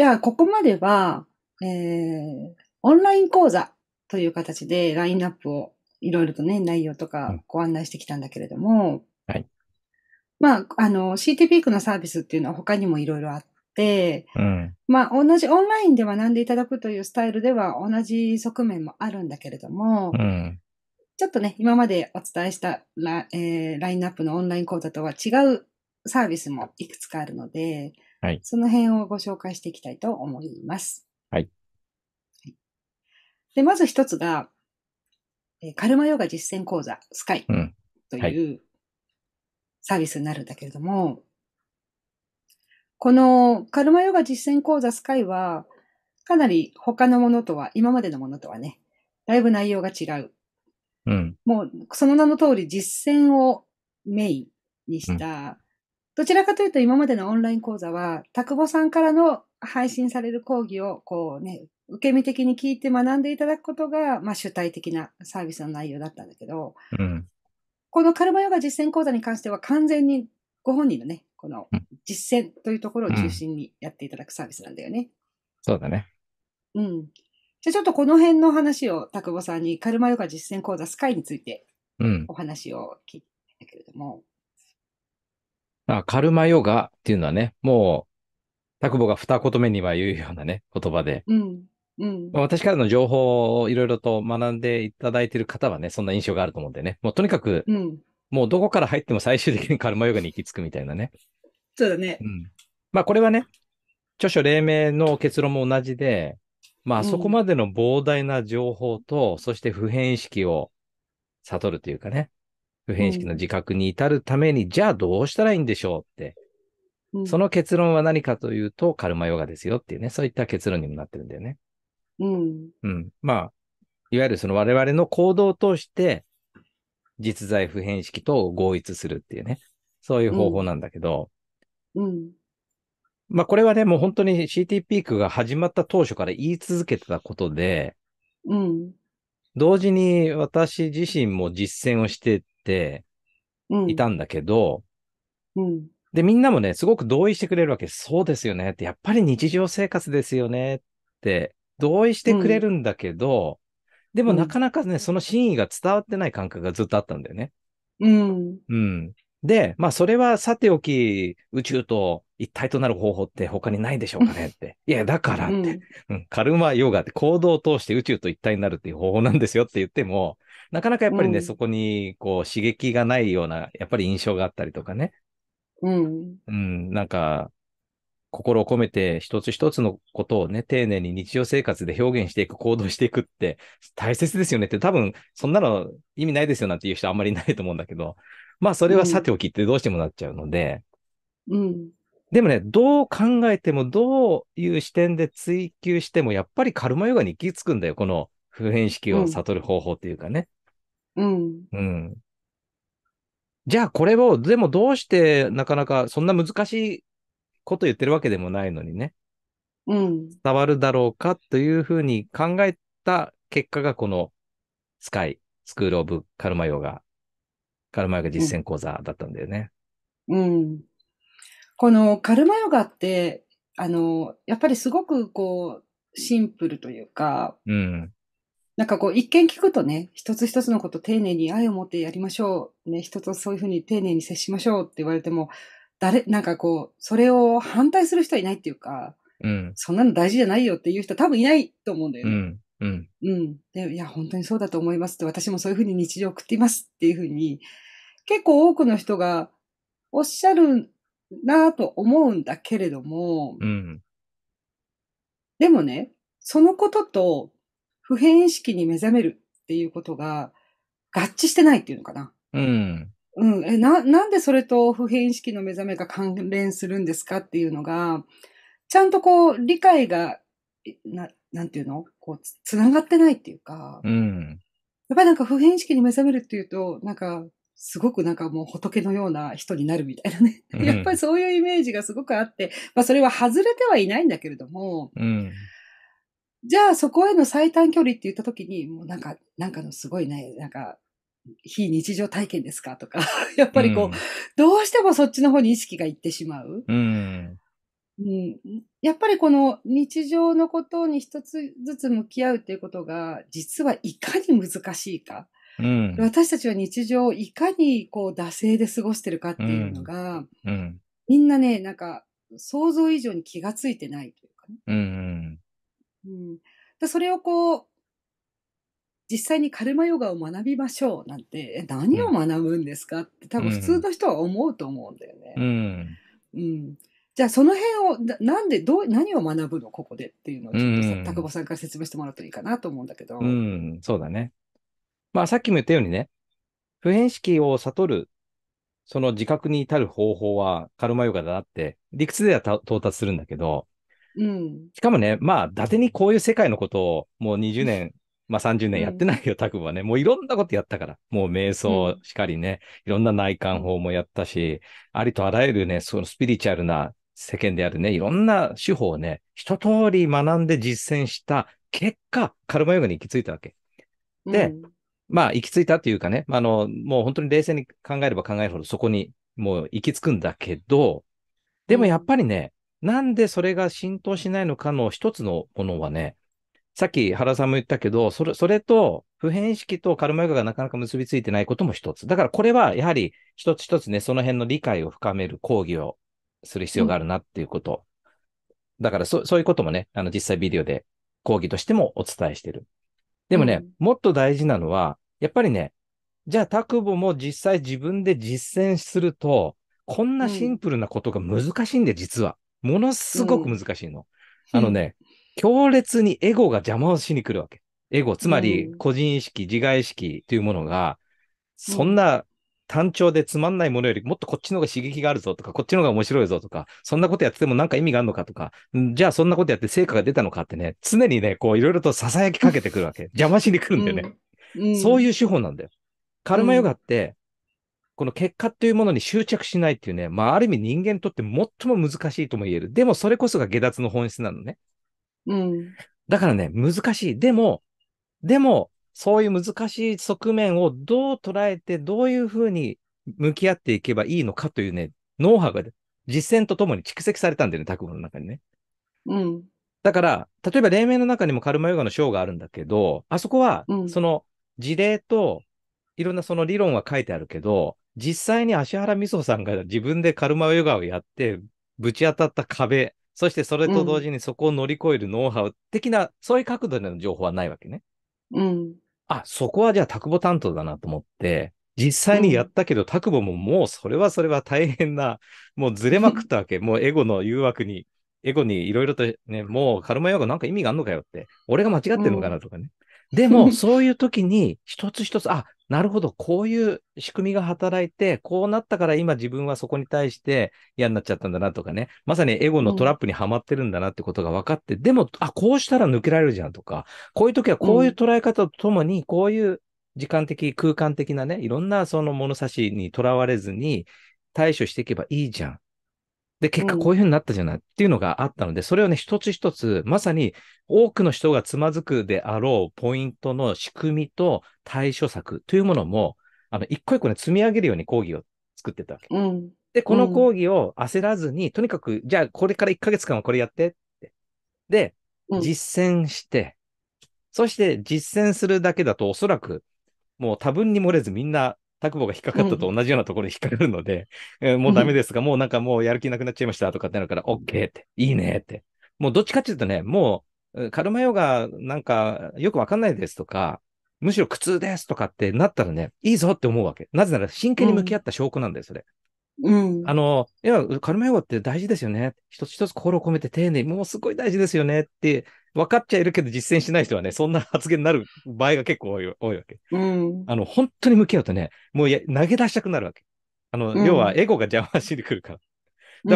じゃあ、ここまでは、えー、オンライン講座という形でラインナップをいろいろとね、内容とかご案内してきたんだけれども、はい。まあ、あの、CT ピークのサービスっていうのは他にもいろいろあって、うん、まあ、同じオンラインで学んでいただくというスタイルでは同じ側面もあるんだけれども、うん、ちょっとね、今までお伝えしたラ,、えー、ラインナップのオンライン講座とは違うサービスもいくつかあるので、はい、その辺をご紹介していきたいと思います。はい。で、まず一つが、えカルマヨガ実践講座、スカイというサービスになるんだけれども、うんはい、このカルマヨガ実践講座スカイは、かなり他のものとは、今までのものとはね、だいぶ内容が違う。うん、もう、その名の通り実践をメインにした、どちらかというと今までのオンライン講座は、田久保さんからの配信される講義を、こうね、受け身的に聞いて学んでいただくことが、まあ、主体的なサービスの内容だったんだけど、うん、このカルマヨガ実践講座に関しては完全にご本人のね、この実践というところを中心にやっていただくサービスなんだよね。うん、そうだね。うん。じゃあちょっとこの辺の話を、田久保さんにカルマヨガ実践講座スカイについてお話を聞いたけれども、うんあカルマヨガっていうのはね、もう、タクボが二言目には言うようなね、言葉で。うん。うん、私からの情報をいろいろと学んでいただいている方はね、そんな印象があると思うんでね。もうとにかく、うん、もうどこから入っても最終的にカルマヨガに行き着くみたいなね。そうだね。うん。まあこれはね、著書黎明の結論も同じで、まあそこまでの膨大な情報と、うん、そして普遍意識を悟るというかね。不変式の自覚に至るために、うん、じゃあどうしたらいいんでしょうって。うん、その結論は何かというと、カルマヨガですよっていうね、そういった結論にもなってるんだよね。うん。うん。まあ、いわゆるその我々の行動を通して、実在不変式と合一するっていうね、そういう方法なんだけど、うん。うん、まあ、これはね、もう本当に CT ピークが始まった当初から言い続けてたことで、うん。同時に私自身も実践をしてていたんだけど、うん、で、みんなもね、すごく同意してくれるわけそうですよねって、やっぱり日常生活ですよねって、同意してくれるんだけど、うん、でもなかなかね、その真意が伝わってない感覚がずっとあったんだよね。うん。うん。で、まあ、それはさておき、宇宙と一体となる方法って他にないでしょうかねって。いや、だからって、うん、うん、カルマヨガって行動を通して宇宙と一体になるっていう方法なんですよって言っても、なかなかやっぱりね、うん、そこにこう刺激がないような、やっぱり印象があったりとかね。うん。うん、なんか、心を込めて一つ一つのことをね、丁寧に日常生活で表現していく、行動していくって大切ですよねって多分、そんなの意味ないですよなんていう人あんまりいないと思うんだけど、まあそれはさておきってどうしてもなっちゃうので、うん。うん、でもね、どう考えても、どういう視点で追求しても、やっぱりカルマヨガに行き着くんだよ、この普遍式を悟る方法っていうかね。うん。うん。じゃあこれを、でもどうしてなかなかそんな難しいこと言ってるわけでもないのにね。うん。伝わるだろうかというふうに考えた結果がこのスカイ、スクールオブカルマヨガ、カルマヨガ実践講座だったんだよね。うん、うんこのカルマヨガって、あの、やっぱりすごくこう、シンプルというか、うん、なんかこう、一見聞くとね、一つ一つのこと丁寧に愛を持ってやりましょう。ね、一つそういうふうに丁寧に接しましょうって言われても、誰、なんかこう、それを反対する人はいないっていうか、うん、そんなの大事じゃないよっていう人多分いないと思うんだよね。うんうん。うん。で、いや、本当にそうだと思いますって、私もそういうふうに日常を送っていますっていうふうに、結構多くの人がおっしゃるなぁと思うんだけれども、うん。でもね、そのことと、普遍意識に目覚めるっていうことが合致してないっていうのかな。うん。うん。え、な、なんでそれと普遍意識の目覚めが関連するんですかっていうのが、ちゃんとこう、理解が、な、なんていうのこう、つながってないっていうか、うん。やっぱりなんか普遍意識に目覚めるっていうと、なんか、すごくなんかもう仏のような人になるみたいなね。やっぱりそういうイメージがすごくあって、まあそれは外れてはいないんだけれども、うんじゃあそこへの最短距離って言った時に、もうなんか、なんかのすごいね、なんか、非日常体験ですかとか、やっぱりこう、うん、どうしてもそっちの方に意識がいってしまう。うん、うん、やっぱりこの日常のことに一つずつ向き合うっていうことが、実はいかに難しいか。うん、私たちは日常をいかにこう惰性で過ごしてるかっていうのが、うん、みんなね、なんか想像以上に気がついてないというかね。うんうん、それをこう実際にカルマヨガを学びましょうなんて何を学ぶんですかって多分普通の人は思うと思うんだよね。うん、うん、じゃあその辺をなんでどう何を学ぶのここでっていうのをちょっとさ、高、ん、さんから説明してもらうといいかなと思うんだけど。うん、そうだね。まあさっきも言ったようにね普遍識を悟るその自覚に至る方法はカルマヨガだなって理屈では到達するんだけどうん、しかもね、まあ、伊達にこういう世界のことをもう20年、まあ30年やってないよ、タクはね。もういろんなことやったから。もう瞑想しかりね、うん、いろんな内観法もやったし、ありとあらゆるね、そのスピリチュアルな世間であるね、いろんな手法をね、一通り学んで実践した結果、カルマヨガに行き着いたわけ。で、うん、まあ、行き着いたというかね、あの、もう本当に冷静に考えれば考えるほどそこにもう行き着くんだけど、でもやっぱりね、なんでそれが浸透しないのかの一つのものはね、さっき原さんも言ったけど、それそれと普遍意識とカルマヨガがなかなか結びついてないことも一つ。だからこれはやはり一つ一つね、その辺の理解を深める講義をする必要があるなっていうこと。うん、だからそそういうこともね、あの実際ビデオで講義としてもお伝えしてる。でもね、うん、もっと大事なのは、やっぱりね、じゃあタクボも実際自分で実践すると、こんなシンプルなことが難しいんで、実は。ものすごく難しいの。うん、あのね、強烈にエゴが邪魔をしに来るわけ。エゴ、つまり個人意識、自我意識というものが、そんな単調でつまんないものよりもっとこっちの方が刺激があるぞとか、こっちの方が面白いぞとか、そんなことやっててもなんか意味があるのかとか、じゃあそんなことやって成果が出たのかってね、常にね、こういろいろと囁きかけてくるわけ。邪魔しに来るんだよね。うんうん、そういう手法なんだよ。カルマヨガって、この結果というものに執着しないっていうね、まあ、ある意味人間にとって最も難しいとも言える。でも、それこそが下脱の本質なのね。うん。だからね、難しい。でも、でも、そういう難しい側面をどう捉えて、どういうふうに向き合っていけばいいのかというね、ノウハウが実践とともに蓄積されたんだよね、拓夢の中にね。うん。だから、例えば、黎明の中にもカルマヨガの章があるんだけど、あそこは、その事例と、いろんなその理論は書いてあるけど、実際に芦原美穂さんが自分でカルマヨガをやって、ぶち当たった壁、そしてそれと同時にそこを乗り越えるノウハウ的な、うん、そういう角度での情報はないわけね。うん。あ、そこはじゃあ、田久保担当だなと思って、実際にやったけど、田久保ももうそれはそれは大変な、もうずれまくったわけ。もうエゴの誘惑に、エゴにいろいろとね、もうカルマヨガなんか意味があるのかよって、俺が間違ってるのかなとかね。うん、でも、そういう時に一つ一つ、あ、なるほど、こういう仕組みが働いて、こうなったから今自分はそこに対して嫌になっちゃったんだなとかね、まさにエゴのトラップにはまってるんだなってことが分かって、うん、でも、あ、こうしたら抜けられるじゃんとか、こういう時はこういう捉え方とともに、こういう時間的、空間的なね、いろんなその物差しにとらわれずに対処していけばいいじゃん。で、結果こういうふうになったじゃないっていうのがあったので、それをね、一つ一つ、まさに多くの人がつまずくであろうポイントの仕組みと対処策というものも、あの、一個一個ね、積み上げるように講義を作ってたわけ。うん、で、この講義を焦らずに、とにかく、じゃあこれから1ヶ月間はこれやってって。で、実践して、うん、そして実践するだけだとおそらくもう多分に漏れずみんなタクボが引っかかったと同じようなところに引っかかるので、うんえー、もうダメですが、もうなんかもうやる気なくなっちゃいましたとかってなるから、うん、OK って、いいねって。もうどっちかっていうとね、もう、カルマヨガなんかよくわかんないですとか、むしろ苦痛ですとかってなったらね、いいぞって思うわけ。なぜなら真剣に向き合った証拠なんだよ、それ。うん。あの、いや、カルマヨガって大事ですよね。一つ一つ心を込めて丁寧に、もうすごい大事ですよねって分かっちゃいるけど実践しない人はね、そんな発言になる場合が結構多い多いわけ。うん、あの、本当に向き合うとね、もう投げ出したくなるわけ。あの、うん、要はエゴが邪魔してくるから。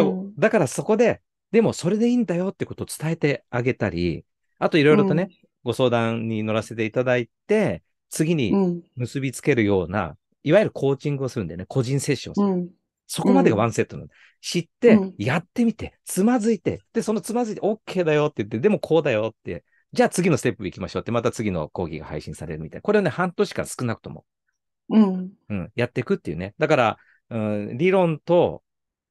だ,、だからそこで、でもそれでいいんだよってことを伝えてあげたり、あといろいろとね、ご相談に乗らせていただいて、次に結びつけるような、いわゆるコーチングをするんでね、個人セッションをする。そこまでがワンセットなの。うん、知って、やってみて、つまずいて、で、そのつまずいて、OK だよって言って、でもこうだよって、じゃあ次のステップ行きましょうって、また次の講義が配信されるみたいな。これはね、半年間少なくとも。うん。うん、やっていくっていうね。だから、うん、理論と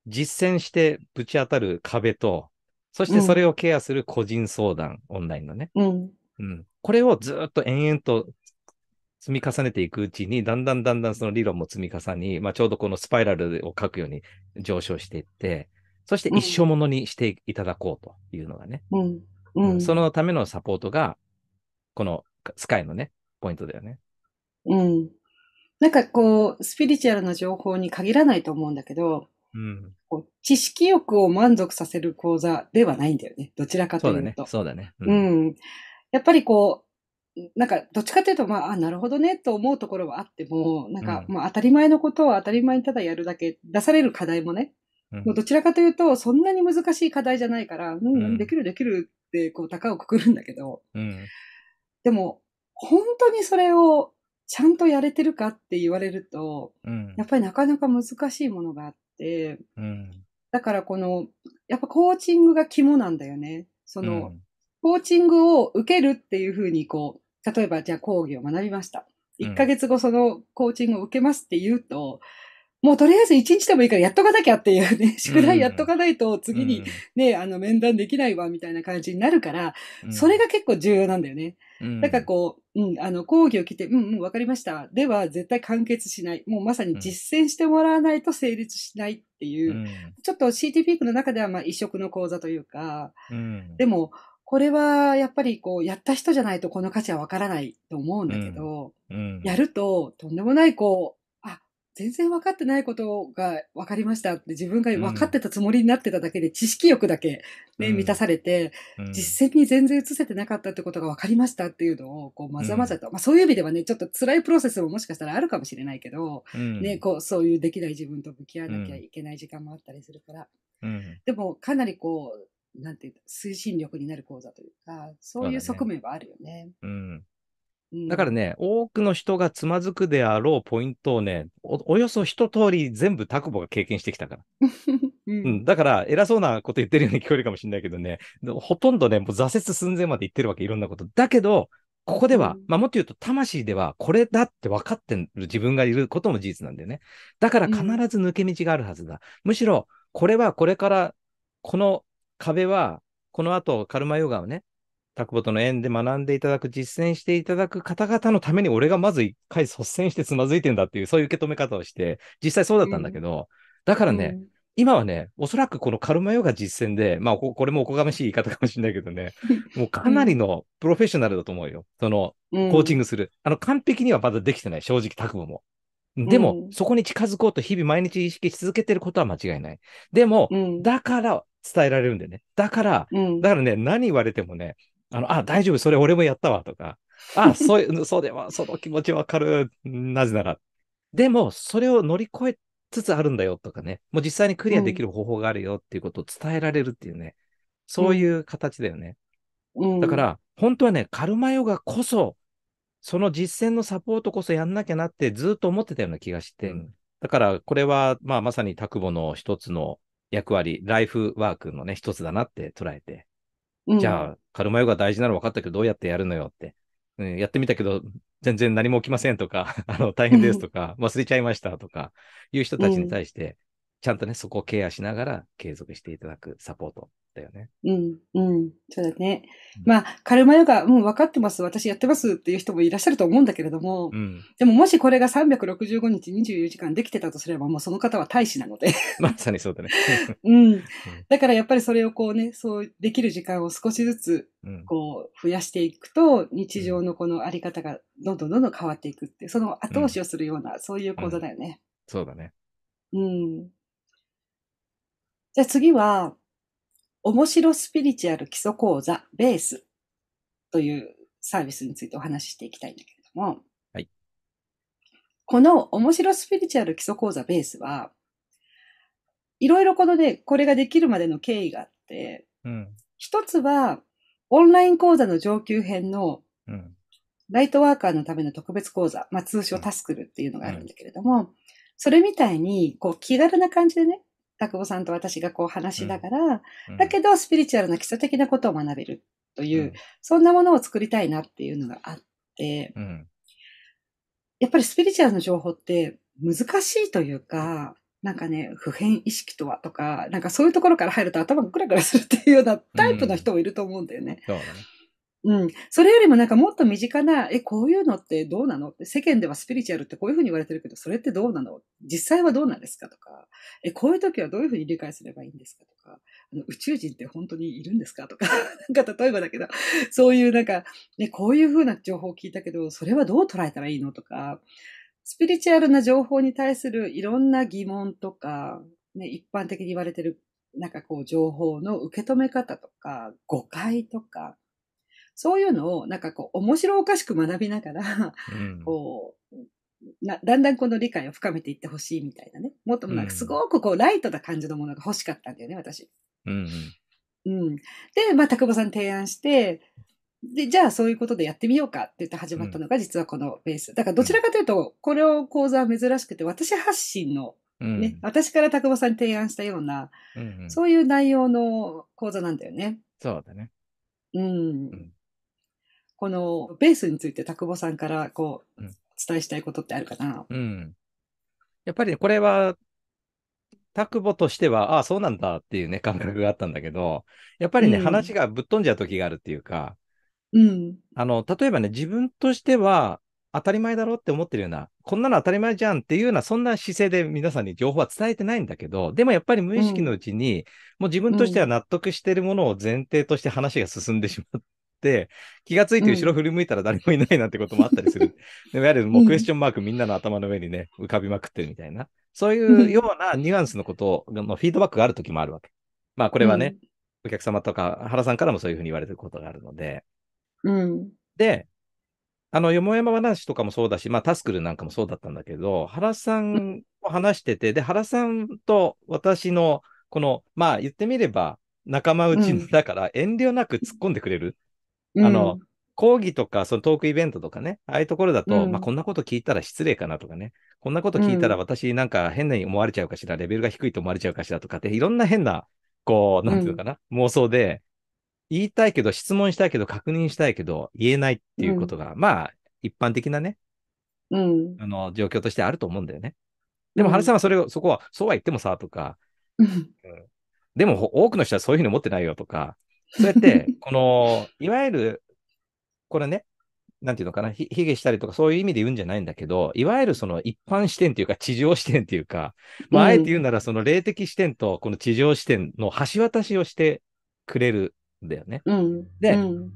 実践してぶち当たる壁と、そしてそれをケアする個人相談、うん、オンラインのね。うん。うん。これをずっと延々と積み重ねていくうちに、だんだんだんだんその理論も積み重ね、まあ、ちょうどこのスパイラルを書くように上昇していって、そして一生ものにしていただこうというのがね、うんうん、そのためのサポートが、このスカイのね、ポイントだよね。うん。なんかこう、スピリチュアルな情報に限らないと思うんだけど、うん、こう知識欲を満足させる講座ではないんだよね。どちらかというと。そうだね。そうだね。うん、うん、やっぱりこう、なんか、どっちかというと、まあ、あ、なるほどね、と思うところはあっても、なんか、まあ、当たり前のことを当たり前にただやるだけ、出される課題もね、もうどちらかというと、そんなに難しい課題じゃないから、うん、できるできるって、こう、高をくくるんだけど、うん、でも、本当にそれをちゃんとやれてるかって言われると、うん、やっぱりなかなか難しいものがあって、うん、だからこの、やっぱコーチングが肝なんだよね。その、コーチングを受けるっていうふうにこう、例えば、じゃあ講義を学びました。1ヶ月後そのコーチングを受けますって言うと、うん、もうとりあえず1日でもいいからやっとかなきゃっていうね、宿題やっとかないと次にね、うん、あの面談できないわみたいな感じになるから、それが結構重要なんだよね。だからこう、うん、あの、講義を聞いて、うん、うん、わかりました。では、絶対完結しない。もうまさに実践してもらわないと成立しないっていう、うん、ちょっと CT ピークの中では、まあ、異色の講座というか、うん、でも、これはやっぱりこう、やった人じゃないとこの価値はわからないと思うんだけど、うんうん、やると、とんでもないこう、あ、全然分かってないことが分かりましたって自分が分かってたつもりになってただけで知識欲だけ、ね、満たされて、実践に全然移せてなかったってことが分かりましたっていうのを、こう、まざまざと、まあそういう意味ではね、ちょっと辛いプロセスももしかしたらあるかもしれないけど、ね、こう、そういうできない自分と向き合わなきゃいけない時間もあったりするから、でもかなりこう、なんていう推進力になる講座というか、そういう側面はあるよね。ううん。だからね、多くの人がつまずくであろうポイントをね、おおよそ一通り全部タクボが経験してきたから。うん、うん、だから、偉そうなこと言ってるように聞こえるかもしれないけどね、ほとんどね、もう挫折寸前まで言ってるわけ、いろんなこと。だけど、ここでは、うん、まあ、もっと言うと、魂ではこれだって分かってる自分がいることも事実なんだよね。だから必ず抜け道があるはずだ。うん、むしろ、これはこれから、この壁は、この後、カルマヨガをね、タクボとの縁で学んでいただく、実践していただく方々のために、俺がまず一回率先してつまずいてんだっていう、そういう受け止め方をして、実際そうだったんだけど、だからね、今はね、おそらくこのカルマヨガ実践で、まあ、これもおこがましい言い方かもしれないけどね、もうかなりのプロフェッショナルだと思うよ。その、コーチングする。あの、完璧にはまだできてない、正直、タクボも。でも、うん、そこに近づこうと日々毎日意識し続けてることは間違いない。でも、うん、だから、伝えられるんでね。だから、だからね、何言われてもね、あの、あ、大丈夫、それ俺もやったわとか、あ、そういう、そうでは、その気持ちわかる、なぜなら。でも、それを乗り越えつつあるんだよとかね、もう実際にクリアできる方法があるよっていうことを伝えられるっていうね、そういう形だよね。うん、だから、本当はね、カルマヨガこそ、その実践のサポートこそやんなきゃなってずっと思ってたような気がして、だから、これは、まあ、まさにタクボの一つの、役割、ライフワークのね、一つだなって捉えて、うん、じゃあ、カルマヨガ大事なの分かったけど、どうやってやるのよって、うん、やってみたけど、全然何も起きませんとか、あの、大変ですとか、忘れちゃいましたとか、いう人たちに対して、ちゃんとね、そこをケアしながら継続していただくサポートだよね。うん、うん、そうだね。うん、まあ、カルマヨガ、もう分かってます、私やってますっていう人もいらっしゃると思うんだけれども、うん、でももしこれが365日24時間できてたとすれば、もうその方は大使なのでまさにそうだね。うん。だからやっぱりそれをこうね、そうできる時間を少しずつ、こう、増やしていくと、日常のこのあり方がどんどんどんどん変わっていくって、その後押しをするような、そういう行動だよね。そうだね。うん。じゃあ次は、面白スピリチュアル基礎講座ベースというサービスについてお話ししていきたいんだけれども、はい、この面白スピリチュアル基礎講座ベースは、いろいろこのね、これができるまでの経緯があって、うん、一つは、オンライン講座の上級編の、ライトワーカーのための特別講座、まあ、通称タスクルっていうのがあるんだけれども、うんうん、それみたいに、こう、気軽な感じでね、田久保さんと私がこう話しながら、うん、だけどスピリチュアルな基礎的なことを学べるという、うん、そんなものを作りたいなっていうのがあって、うん、やっぱりスピリチュアルの情報って難しいというか、なんかね、普遍意識とはとか、なんかそういうところから入ると頭がクラクラするっていうようなタイプの人もいると思うんだよね。そうね。うん。それよりもなんかもっと身近な、え、こういうのってどうなの世間ではスピリチュアルってこういうふうに言われてるけど、それってどうなの実際はどうなんですかとか、え、こういう時はどういうふうに理解すればいいんですかとか、あの宇宙人って本当にいるんですかとか、なんか例えばだけど、そういうなんか、ね、こういうふうな情報を聞いたけど、それはどう捉えたらいいのとか、スピリチュアルな情報に対するいろんな疑問とか、ね、一般的に言われてる、なんかこう情報の受け止め方とか、誤解とか、そういうのを、なんかこう、面白おかしく学びながら、うん、こう、なだんだんこの理解を深めていってほしいみたいなね。もっともなんかすごくこう、ライトな感じのものが欲しかったんだよね、私。うん、うん。で、まあ、く保さん提案して、で、じゃあそういうことでやってみようかって言って始まったのが実はこのベース。だからどちらかというと、これを講座は珍しくて、私発信のね、うん、私からく保さん提案したような、うんうん、そういう内容の講座なんだよね。そうだね。うん。うん、このベースについて田久保さんからこう、お伝えしたいことってあるかな、うん、やっぱり、ね、これは、田久保としては、ああ、そうなんだっていうね、感覚があったんだけど、やっぱりね、うん、話がぶっ飛んじゃう時があるっていうか、うん。あの、例えばね、自分としては当たり前だろうって思ってるような、こんなの当たり前じゃんっていうような、そんな姿勢で皆さんに情報は伝えてないんだけど、でもやっぱり無意識のうちに、うん、もう自分としては納得してるものを前提として話が進んでしまっ、気がついて後ろ振り向いたら誰もいないなんてこともあったりする。でもやはりもうクエスチョンマークみんなの頭の上にね、浮かびまくってるみたいな。そういうようなニュアンスのことのフィードバックがある時もあるわけ。まあこれはね、お客様とか原さんからもそういうふうに言われてることがあるので。うん、で、あの、よもやま話とかもそうだし、まあ、タスクルなんかもそうだったんだけど、原さんを話してて、で、原さんと私の、この、まあ、言ってみれば、仲間内だから、遠慮なく突っ込んでくれる。あの、講義とか、そのトークイベントとかね、ああいうところだと、うん、まあ、こんなこと聞いたら失礼かなとかね、こんなこと聞いたら私なんか変なに思われちゃうかしら、うん、レベルが低いと思われちゃうかしらとかって、いろんな変な、こう、なんていうのかな、うん、妄想で、言いたいけど、質問したいけど、確認したいけど、言えないっていうことが、まあ、一般的なね、うん、あの状況としてあると思うんだよね。でも、原さんはそれを、そこは、そうは言ってもさ、とか、でも、多くの人はそういうふうに思ってないよとか、そうやって、この、いわゆる、これね、なんていうのかな、ひ、卑したりとかそういう意味で言うんじゃないんだけど、いわゆるその一般視点というか地上視点というか、まあ、あえて言うならその霊的視点とこの地上視点の橋渡しをしてくれるんだよね。うん、で、うん、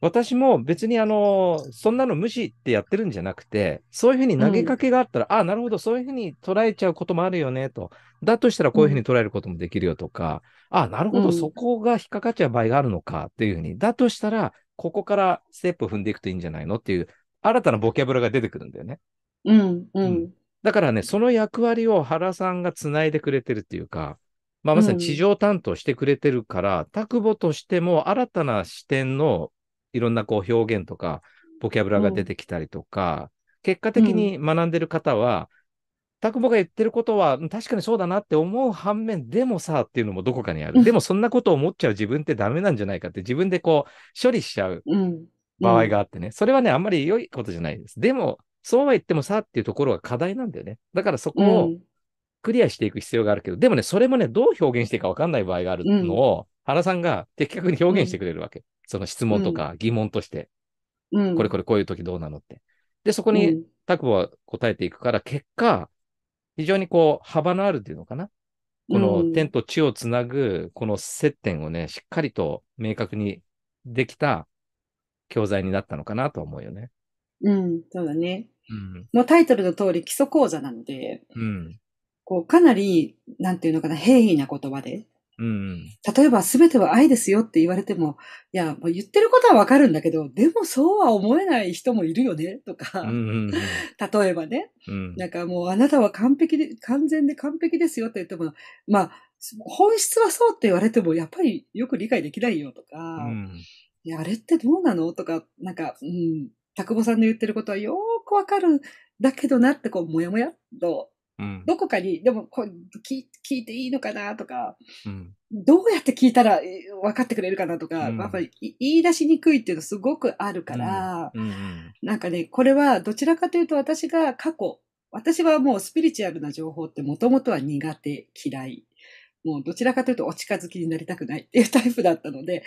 私も別にあの、そんなの無視ってやってるんじゃなくて、そういうふうに投げかけがあったら、うん、ああ、なるほど、そういうふうに捉えちゃうこともあるよね、と。だとしたらこういうふうに捉えることもできるよとか、うん、ああ、なるほど、そこが引っかかっちゃう場合があるのか、っていうふうに。だとしたら、ここからステップを踏んでいくといいんじゃないのっていう、新たなボキャブラが出てくるんだよね。うん、うん、うん。だからね、その役割を原さんがつないでくれてるっていうか、まあ、まさに地上担当してくれてるから、うん、タクボとしても新たな視点のいろんなこう表現とか、ボキャブラが出てきたりとか、うん、結果的に学んでる方は、たくぼが言ってることは確かにそうだなって思う反面、でもさっていうのもどこかにある。でもそんなことを思っちゃう自分ってダメなんじゃないかって自分でこう処理しちゃう場合があってね。それはね、あんまり良いことじゃないです。でも、そうは言ってもさっていうところが課題なんだよね。だからそこをクリアしていく必要があるけど、でもね、それもね、どう表現していいかわかんない場合があるのを、原さんが的確に表現してくれるわけ。うん、その質問とか疑問として、うん、これこれこういう時どうなのって。で、そこに拓保は答えていくから、結果、非常にこう、幅のあるっていうのかな。この天と地をつなぐ、この接点をね、しっかりと明確にできた教材になったのかなと思うよね。うん、そうだね。うん、もうタイトルの通り基礎講座なので、うん、こうかなり、なんていうのかな、平易な言葉で、うん、例えば全ては愛ですよって言われても、いや、もう言ってることはわかるんだけど、でもそうは思えない人もいるよね、とか、例えばね、うん、なんかもうあなたは完璧で、完全で完璧ですよって言っても、まあ、本質はそうって言われても、やっぱりよく理解できないよとか、うん、いや、あれってどうなのとか、なんか、うん、田久保さんの言ってることはよーくわかる、だけどなってこう、もやもやっとどこかに、でもこ聞いていいのかなとか、うん、どうやって聞いたら分かってくれるかなとか、うん、やっぱり言い出しにくいっていうのすごくあるから、うんうん、なんかね、これはどちらかというと私が過去、私はもうスピリチュアルな情報ってもともとは苦手、嫌い。もうどちらかというとお近づきになりたくないっていう タイプだったので、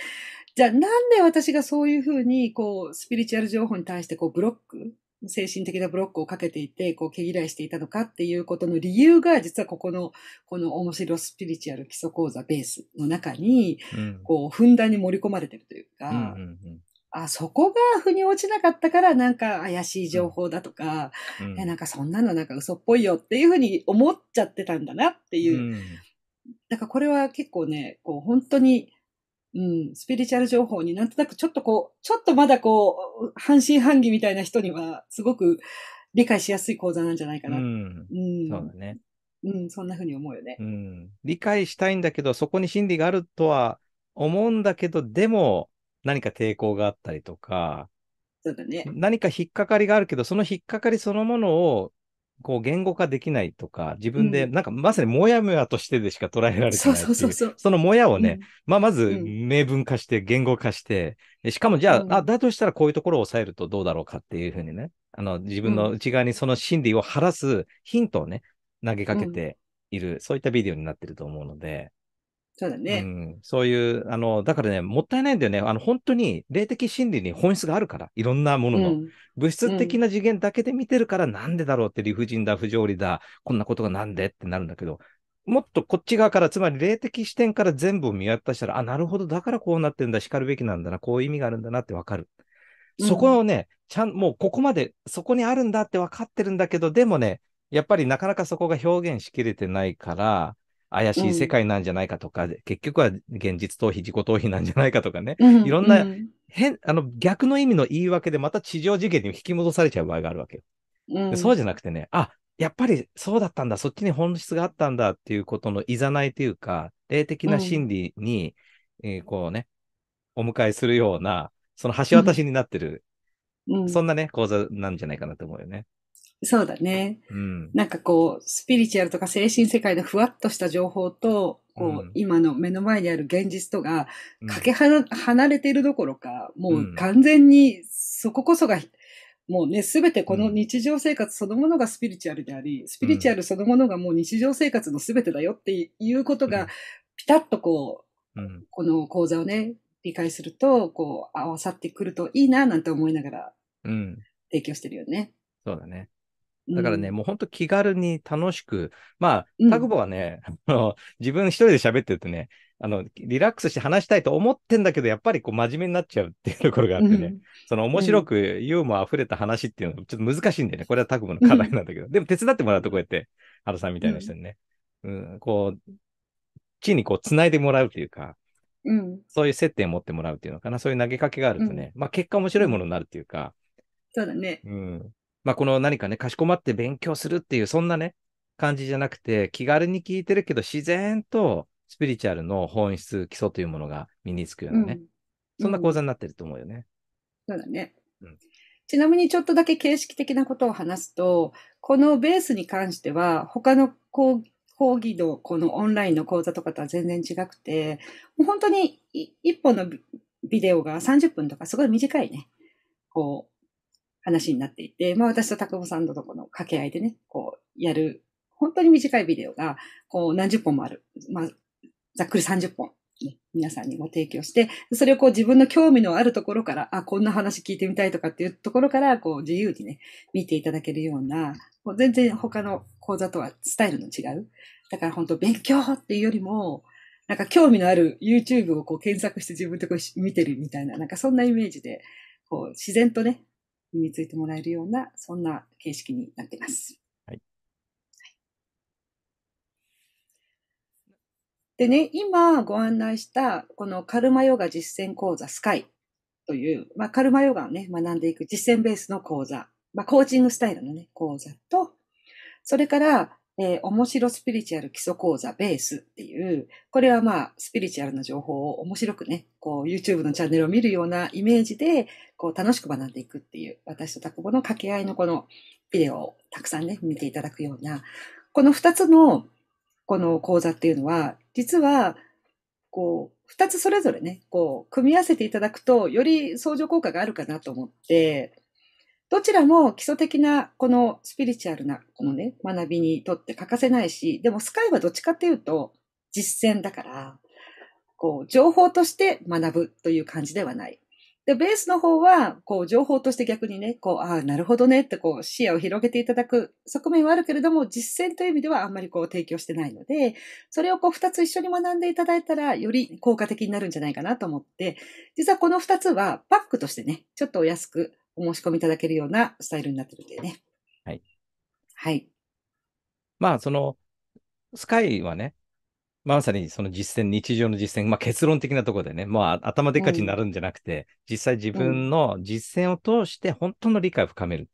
じゃあなんで私がそういうふうにこうスピリチュアル情報に対してこうブロック精神的なブロックをかけていて、こう、毛嫌いしていたのかっていうことの理由が、実はここの、この面白スピリチュアル基礎講座ベースの中に、こう、ふんだんに盛り込まれてるというか、あ、そこが腑に落ちなかったから、なんか怪しい情報だとか、うんうん、なんかそんなのなんか嘘っぽいよっていうふうに思っちゃってたんだなっていう。うん、なんかこれは結構ね、こう本当にうん、スピリチュアル情報になんとなくちょっとこう、ちょっとまだこう、半信半疑みたいな人には、すごく理解しやすい講座なんじゃないかな。うん。うん、そうだね。うん、そんなふうに思うよね。うん。理解したいんだけど、そこに真理があるとは思うんだけど、でも、何か抵抗があったりとか、そうだね。何か引っかかりがあるけど、その引っかかりそのものをこう言語化できないとか、自分で、なんかまさにもやもやとしてでしか捉えられない、そうそうそうそう。そのもやをね、うん、まあまず明文化して、言語化して、しかもじゃあ、うん、あ、だとしたらこういうところを抑えるとどうだろうかっていうふうにね、あの、自分の内側にその心理を晴らすヒントをね、投げかけている、そういったビデオになってると思うので、そうだね、うん。そういう、あの、だからね、もったいないんだよね。あの、本当に霊的真理に本質があるから、いろんなものの。うん、物質的な次元だけで見てるから、なんでだろうって理不尽だ、不条理だ、こんなことがなんでってなるんだけど、もっとこっち側から、つまり霊的視点から全部見渡したら、あ、なるほど、だからこうなってんだ、叱るべきなんだな、こういう意味があるんだなってわかる。そこをね、うん、ちゃん、もうここまで、そこにあるんだって分かってるんだけど、でもね、やっぱりなかなかそこが表現しきれてないから、怪しい世界なんじゃないかとか、うん、結局は現実逃避、自己逃避なんじゃないかとかね、うん、いろんな変、あの逆の意味の言い訳でまた地上事件に引き戻されちゃう場合があるわけよ。うん、そうじゃなくてね、あ、やっぱりそうだったんだ、そっちに本質があったんだっていうことのいざないというか、霊的な真理に、うん、えー、こうね、お迎えするような、その橋渡しになってる、うん、そんなね、講座なんじゃないかなと思うよね。そうだね。うん、なんかこう、スピリチュアルとか精神世界のふわっとした情報と、こう、うん、今の目の前にある現実とが、かけはな、うん、離れているどころか、もう完全にそここそが、もうね、すべてこの日常生活そのものがスピリチュアルであり、スピリチュアルそのものがもう日常生活のすべてだよっていうことが、ピタッとこう、この講座をね、理解すると、こう、合わさってくるといいな、なんて思いながら、提供してるよね。そうだね。だからね、うん、もう本当気軽に楽しく、まあ、タグボはね、うん、自分一人で喋ってるとね、あの、リラックスして話したいと思ってんだけど、やっぱりこう真面目になっちゃうっていうところがあってね、うん、その面白くユーモア溢れた話っていうのはちょっと難しいんだよね。これはタグボの課題なんだけど、でも手伝ってもらうとこうやって、原さんみたいな人にね、うん、こう、地にこう繋いでもらうというか、うん、そういう接点を持ってもらうっていうのかな、そういう投げかけがあるとね、まあ結果面白いものになるっていうか、そうだね。うん。まあ、この何かね、かしこまって勉強するっていう、そんなね、感じじゃなくて、気軽に聞いてるけど、自然とスピリチュアルの本質、基礎というものが身につくようなね、うん、そんな講座になってると思うよね。そうだね。うんちなみにちょっとだけ形式的なことを話すと、このベースに関しては、他の講義のこのオンラインの講座とかとは全然違くて、もう本当に一本のビデオが30分とかすごい短いね、こ話になっていて、まあ私と拓保さんのとこの掛け合いでね、こうやる、本当に短いビデオが、こう何十本もある。まあ、ざっくり30本、ね、皆さんにご提供して、それをこう自分の興味のあるところから、あ、こんな話聞いてみたいとかっていうところから、こう自由にね、見ていただけるような、もう全然他の講座とはスタイルの違う。だから本当勉強っていうよりも、なんか興味のある YouTube をこう検索して自分でこう見てるみたいな、なんかそんなイメージで、こう自然とね、身についてもらえるような、そんな形式になっています。はい。でね、今ご案内した、このカルマヨガ実践講座スカイという、まあ、カルマヨガをね、学んでいく実践ベースの講座、まあ、コーチングスタイルのね、講座と、それから、えー、面白スピリチュアル基礎講座ベースっていう、これはまあ、スピリチュアルな情報を面白くね、こう YouTube のチャンネルを見るようなイメージで、こう楽しく学んでいくっていう、私とタクボの掛け合いのこのビデオをたくさんね、見ていただくような、この二つのこの講座っていうのは、実は、こう、二つそれぞれね、こう、組み合わせていただくと、より相乗効果があるかなと思って、どちらも基礎的な、このスピリチュアルな、このね、学びにとって欠かせないし、でもスカイはどっちかっていうと、実践だから、こう、情報として学ぶという感じではない。で、ベースの方は、こう、情報として逆にね、こう、ああ、なるほどねって、こう、視野を広げていただく側面はあるけれども、実践という意味ではあんまりこう、提供してないので、それをこう、二つ一緒に学んでいただいたら、より効果的になるんじゃないかなと思って、実はこの二つは、パックとしてね、ちょっとお安くお申し込みいただけるようなスタイルになってるんでね。はい。はい。まあ、その、スカイはね、まさにその実践、日常の実践、まあ、結論的なところでね、まあ、頭でっかちになるんじゃなくて、うん、実際自分の実践を通して本当の理解を深める。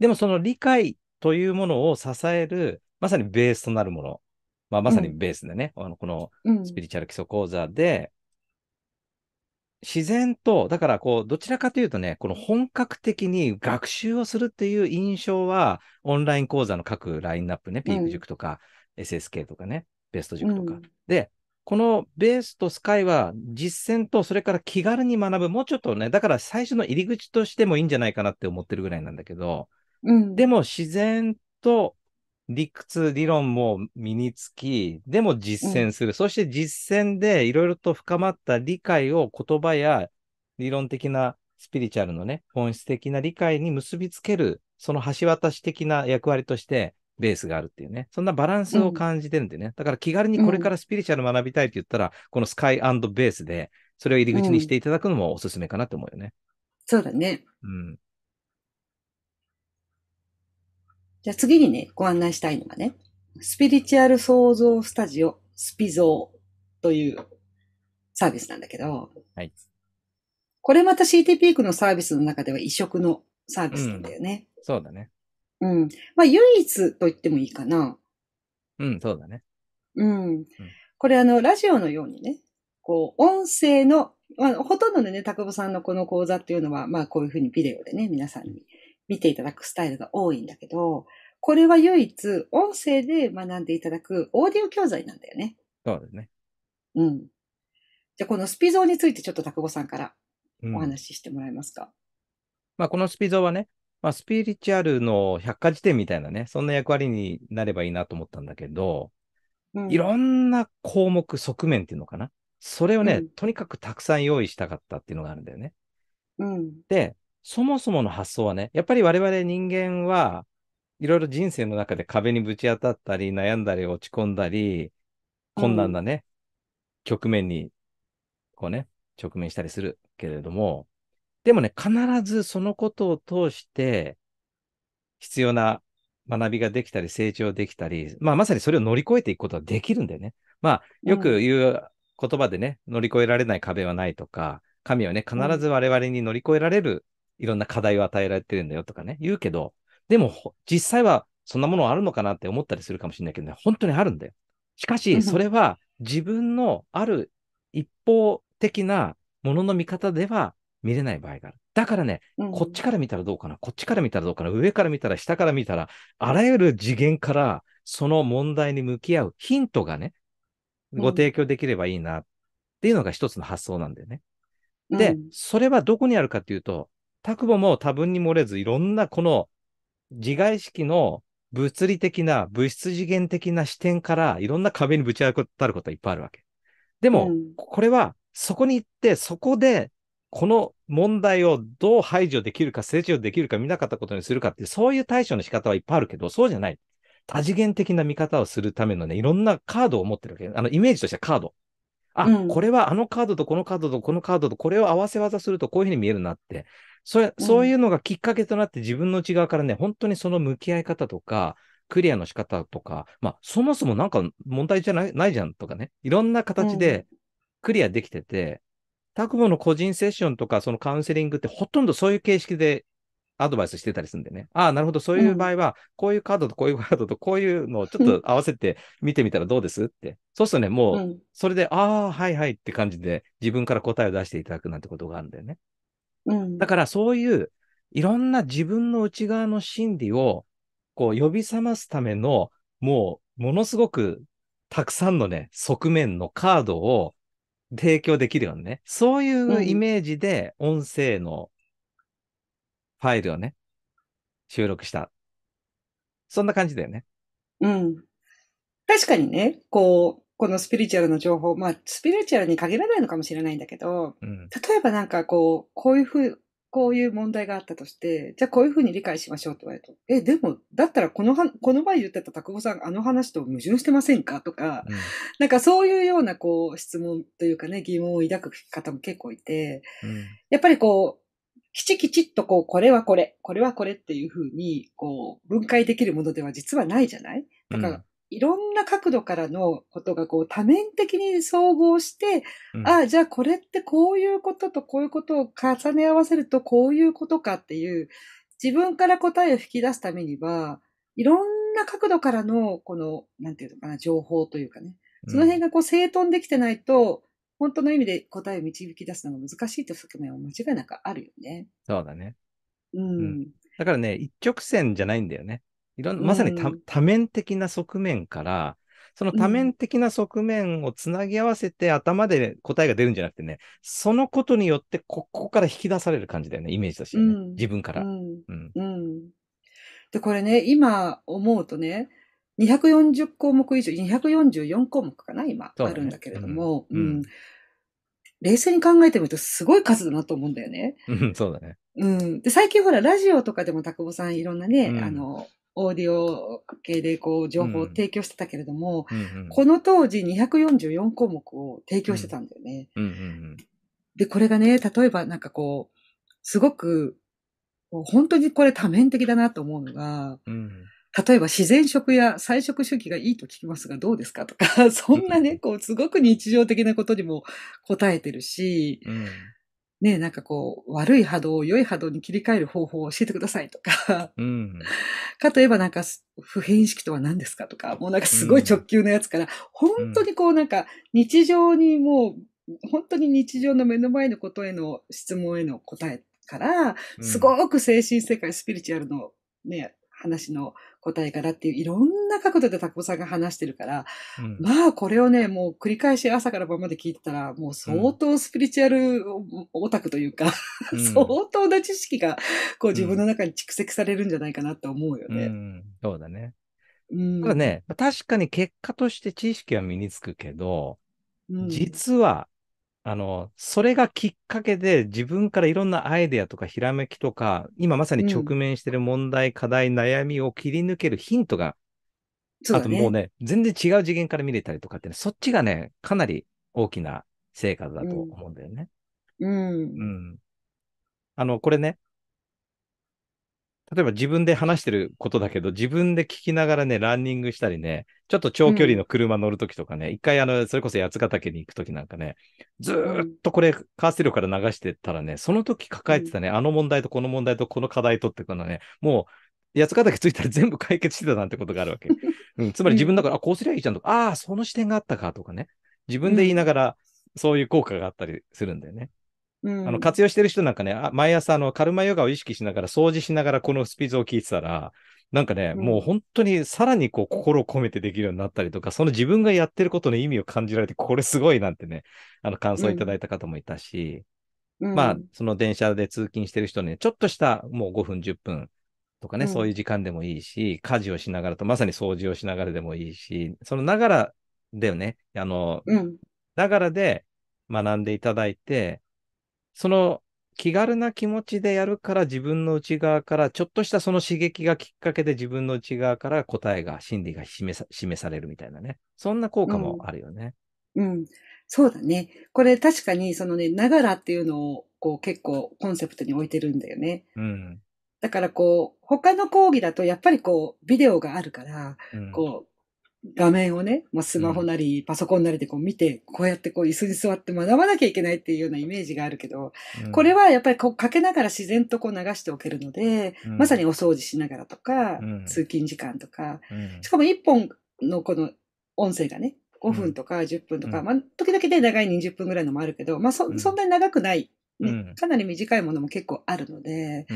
でもその理解というものを支える、まさにベースとなるもの。まあ、まさにベースでね、うん、あのこのスピリチュアル基礎講座で、自然と、だからこう、どちらかというとね、この本格的に学習をするっていう印象は、オンライン講座の各ラインナップね、ピーク塾とか、SSK とかね、ベースト塾とか。うん、で、このベースとスカイは実践とそれから気軽に学ぶ。もうちょっとね、だから最初の入り口としてもいいんじゃないかなって思ってるぐらいなんだけど、うん、でも自然と理屈、理論も身につき、でも実践する。うん、そして実践でいろいろと深まった理解を言葉や理論的なスピリチュアルのね、本質的な理解に結びつける、その橋渡し的な役割として、ベースがあるっていうね。そんなバランスを感じてるんでね。うん、だから気軽にこれからスピリチュアル学びたいって言ったら、うん、このスカイベースで、それを入り口にしていただくのもおすすめかなと思うよね。そうだね。うん。じゃあ次にね、ご案内したいのがね、スピリチュアル創造スタジオスピゾーというサービスなんだけど、はい。これまた CT ピークのサービスの中では異色のサービスなんだよね。うん、そうだね。うん。まあ、唯一と言ってもいいかな。うん、そうだね。うん。これ、あの、ラジオのようにね、こう、音声の、まあ、ほとんどのね、く保さんのこの講座っていうのは、まあ、こういうふうにビデオでね、皆さんに見ていただくスタイルが多いんだけど、これは唯一、音声で学んでいただくオーディオ教材なんだよね。そうですね。うん。じゃあ、このスピゾーについてちょっとく保さんからお話ししてもらえますか。うん、まあ、このスピゾーはね、まあ、スピリチュアルの百科事典みたいなね、そんな役割になればいいなと思ったんだけど、うん、いろんな項目、側面っていうのかな。それをね、うん、とにかくたくさん用意したかったっていうのがあるんだよね。うん、で、そもそもの発想はね、やっぱり我々人間はいろいろ人生の中で壁にぶち当たったり、悩んだり、落ち込んだり、困難なね、うん、局面に、こうね、直面したりするけれども、でもね、必ずそのことを通して、必要な学びができたり、成長できたり、まあ、まさにそれを乗り越えていくことはできるんだよね。まあ、よく言う言葉でね、うん、乗り越えられない壁はないとか、神はね、必ず我々に乗り越えられるいろんな課題を与えられてるんだよとかね、言うけど、でも、実際はそんなものあるのかなって思ったりするかもしれないけどね、本当にあるんだよ。しかし、それは自分のある一方的なものの見方では見れない場合がある。だからね、うん、こっちから見たらどうかな、こっちから見たらどうかな、上から見たら下から見たら、あらゆる次元からその問題に向き合うヒントがね、ご提供できればいいなっていうのが一つの発想なんだよね。うん、で、それはどこにあるかっていうと、タクボも多分に漏れず、いろんなこの自害式の物理的な物質次元的な視点からいろんな壁にぶち当たることはいっぱいあるわけ。でも、うん、これはそこに行って、そこでこの問題をどう排除できるか、成長できるか、見なかったことにするかって、そういう対処の仕方はいっぱいあるけど、そうじゃない。多次元的な見方をするためのね、いろんなカードを持ってるわけ。あの、イメージとしてはカード。あ、うん、これはあのカードとこのカードとこのカードとこれを合わせ技するとこういうふうに見えるなって。それそういうのがきっかけとなって自分の内側からね、本当にその向き合い方とか、クリアの仕方とか、まあ、そもそもなんか問題じゃないないじゃんとかね、いろんな形でクリアできてて、タクボの個人セッションとか、そのカウンセリングってほとんどそういう形式でアドバイスしてたりするんでね。ああ、なるほど。そういう場合は、こういうカードとこういうカードとこういうのをちょっと合わせて見てみたらどうですって。そうするとね、もう、それで、ああ、はいはいって感じで自分から答えを出していただくなんてことがあるんだよね。うん、だからそういういろんな自分の内側の心理をこう呼び覚ますためのもうものすごくたくさんのね側面のカードを提供できるよね。そういうイメージで音声のファイルをね、収録した。そんな感じだよね。うん。確かにね、こう、このスピリチュアルの情報、まあ、スピリチュアルに限らないのかもしれないんだけど、うん、例えばなんかこう、こういうふう、こういう問題があったとして、じゃあこういうふうに理解しましょうって言われると、え、でも、だったらこのは、この前言ってた拓保さん、あの話と矛盾してませんかとか、うん、なんかそういうようなこう質問というかね、疑問を抱く方も結構いて、うん、やっぱりこう、きちきちっとこう、これはこれ、これはこれっていうふうに、こう、分解できるものでは実はないじゃないだから、いろんな角度からのことがこう多面的に総合して、うん、ああ、じゃあこれってこういうこととこういうことを重ね合わせるとこういうことかっていう、自分から答えを引き出すためには、いろんな角度からの、この、なんていうのかな、情報というかね、その辺がこう整頓できてないと、本当の意味で答えを導き出すのが難しいという側面は間違いなくあるよね。そうだね。うん、だからね、一直線じゃないんだよね。いろんな、まさに多面的な側面から、その多面的な側面をつなぎ合わせて頭で答えが出るんじゃなくてね、そのことによってここから引き出される感じだよね、イメージとしてね、うん、自分から、うん、うん。で、これね、今思うとね、240項目以上、244項目かな、今、あるんだけれども、うん、うん、冷静に考えてみるとすごい数だなと思うんだよね。うん、そうだね。うん。で、最近ほら、ラジオとかでも田久保さんいろんなね、うん、あの、オーディオ系でこう情報を提供してたけれども、うんうんうん、この当時244項目を提供してたんだよね。うんうんうんうん、で、これがね、例えばなんかこう、すごく、本当にこれ多面的だなと思うのが、うん、例えば自然食や菜食主義がいいと聞きますがどうですかとか、そんなね、こう、すごく日常的なことにも答えてるし、うんね、なんかこう、悪い波動を良い波動に切り替える方法を教えてくださいとか、うん、かといえばなんか、普遍意識とは何ですかとか、もうなんかすごい直球のやつから、うん、本当にこうなんか、日常にもう、本当に日常の目の前のことへの質問への答えから、すごく精神世界、スピリチュアルのね、話の答えからっていういろんな角度でタコさんが話してるから、うん、まあこれをね、もう繰り返し朝から晩まで聞いてたら、もう相当スピリチュアルオタクというか、うん、相当な知識がこう自分の中に蓄積されるんじゃないかなと思うよね。うん、そうだね。うん、ただね、確かに結果として知識は身につくけど、実はあの、それがきっかけで自分からいろんなアイデアとかひらめきとか、今まさに直面してる問題、うん、課題、悩みを切り抜けるヒントが、ね、あともうね、全然違う次元から見れたりとかって、ね、そっちがね、かなり大きな成果だと思うんだよね。うん。うん、あの、これね、例えば自分で話してることだけど、自分で聞きながらね、ランニングしたりね、ちょっと長距離の車乗るときとかね、一、うん、回あの、それこそ八ヶ岳に行くときなんかね、ずーっとこれ、カーセルから流してたらね、その時抱えてたね、うん、あの問題とこの問題とこの課題とってこのね、もう、八ヶ岳着いたら全部解決してたなんてことがあるわけ。うん、つまり自分だから、あ、こうすりゃいいじゃんとか、ああ、その視点があったかとかね、自分で言いながら、そういう効果があったりするんだよね。あの活用してる人なんかね、毎朝あのカルマヨガを意識しながら掃除しながらこのスピードを聞いてたら、なんかね、うん、もう本当にさらにこう心を込めてできるようになったりとか、その自分がやってることの意味を感じられて、これすごいなんてね、あの感想いただいた方もいたし、うん、まあ、その電車で通勤してる人ね、ちょっとしたもう5分、10分とかね、そういう時間でもいいし、家事をしながらと、まさに掃除をしながらでもいいし、そのながらでね、あの、ながらで学んでいただいて、その気軽な気持ちでやるから自分の内側からちょっとしたその刺激がきっかけで自分の内側から答えが心理が示さ示されるみたいなねそんな効果もあるよね。うん、うん、そうだね。これ確かにそのね、ながらっていうのをこう結構コンセプトに置いてるんだよね。うん。だからこう、他の講義だとやっぱりこう、ビデオがあるから、うん、こう、画面をね、まあ、スマホなり、パソコンなりでこう見て、こうやってこう椅子に座って学ばなきゃいけないっていうようなイメージがあるけど、うん、これはやっぱりこうかけながら自然とこう流しておけるので、うん、まさにお掃除しながらとか、うん、通勤時間とか、しかも1本のこの音声がね、5分とか10分とか、まあ、時々で長い20分ぐらいのもあるけど、まあそ、そんなに長くないね、かなり短いものも結構あるので、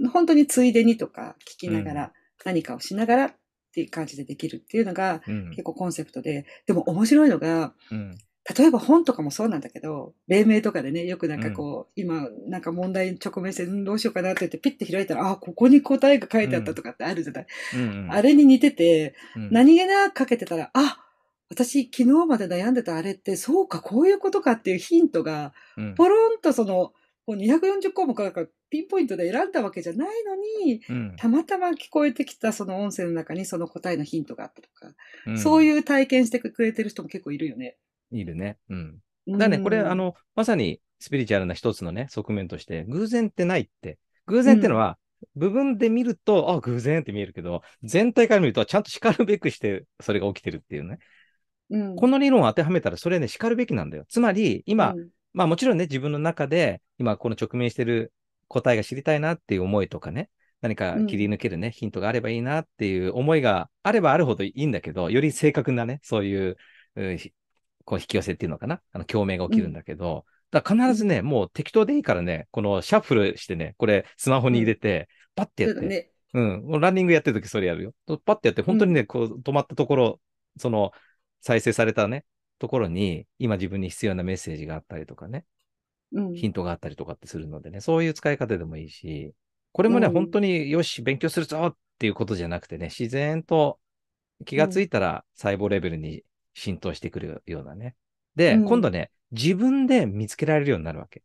うん、本当についでにとか聞きながら、何かをしながらっていう感じでできるっていうのが結構コンセプトで、でも面白いのが、例えば本とかもそうなんだけど、黎明とかでね、よくなんかこう、うん、今、なんか問題に直面して、どうしようかなって言って、ピッて開いたら、あ、ここに答えが書いてあったとかってあるじゃない。うんうん、あれに似てて、何気なくかけてたら、あ、私昨日まで悩んでたあれって、そうか、こういうことかっていうヒントが、ポロンとその、こう240項目からピンポイントで選んだわけじゃないのに、うん、たまたま聞こえてきたその音声の中にその答えのヒントがあったとか、うん、そういう体験してくれてる人も結構いるよね。いるね。うん。だね、これ、あの、まさにスピリチュアルな一つのね、側面として、偶然ってないって、偶然ってのは、部分で見ると、ああ、偶然って見えるけど、全体から見ると、ちゃんと叱るべくして、それが起きてるっていうね。うん、この理論を当てはめたら、それね、叱るべきなんだよ。つまり、今、まあもちろんね、自分の中で、今この直面してる答えが知りたいなっていう思いとかね、何か切り抜けるね、うん、ヒントがあればいいなっていう思いがあればあるほどいいんだけど、より正確なね、そういう、うん、こう引き寄せっていうのかな、あの共鳴が起きるんだけど、だから必ずね、もう適当でいいからね、このシャッフルしてね、これスマホに入れて、パッてやって、うん、ランニングやってるときそれやるよ。パッてやって、本当にね、こう止まったところ、その再生されたね、ところに、今自分に必要なメッセージがあったりとかね、ヒントがあったりとかってするのでね、うん、そういう使い方でもいいし、これもね、うん、本当によし、勉強するぞっていうことじゃなくてね、自然と気がついたら細胞レベルに浸透してくるようなね。で、うん、今度ね、自分で見つけられるようになるわけ。